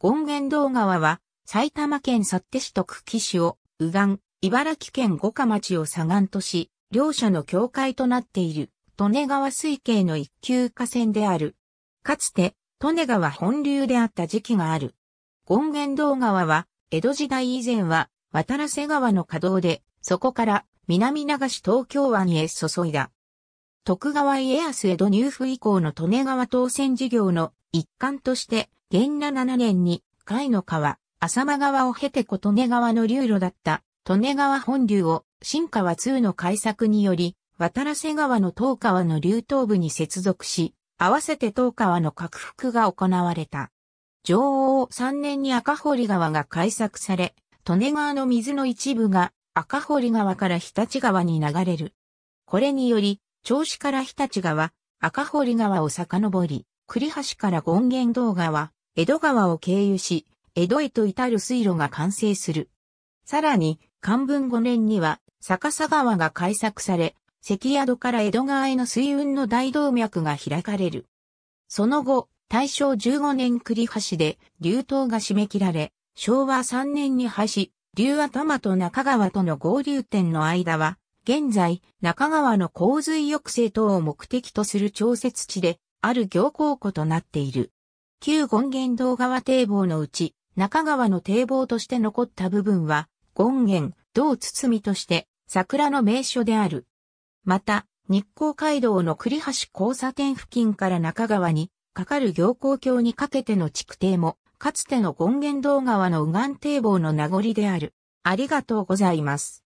権現道川は、埼玉県幸手市と久喜市を、右岸、茨城県五霞町を左岸とし、両者の境界となっている、利根川水系の一級河川である。かつて、利根川本流であった時期がある。権現道川は、江戸時代以前は、渡良瀬川の河道で、そこから、南流し東京湾へ注いだ。徳川家康江戸入府以降の利根川当選事業の一環として、元羅7年に、甲斐の川、浅間川を経て琴根川の流路だった、利根川本流を、新川2の開作により、渡良瀬川の東川の流東部に接続し、合わせて東川の拡幅が行われた。上王3年に赤堀川が開作され、利根川の水の一部が赤堀川から日立川に流れる。これにより、銚子から日立川、赤堀川を遡り、栗橋から権現画川、江戸川を経由し、江戸へと至る水路が完成する。さらに、漢文5年には、逆さ川が開削され、関宿から江戸川への水運の大動脈が開かれる。その後、大正15年栗橋で流頭が締め切られ、昭和3年に橋、流頭と中川との合流点の間は、現在、中川の洪水抑制等を目的とする調節地で、ある行港庫となっている。旧権現道川堤防のうち、中川の堤防として残った部分は、権現、道堤として、桜の名所である。また、日光街道の栗橋交差点付近から中川に、かかる行港橋にかけての築堤も、かつての権現道川の右岸堤防の名残である。ありがとうございます。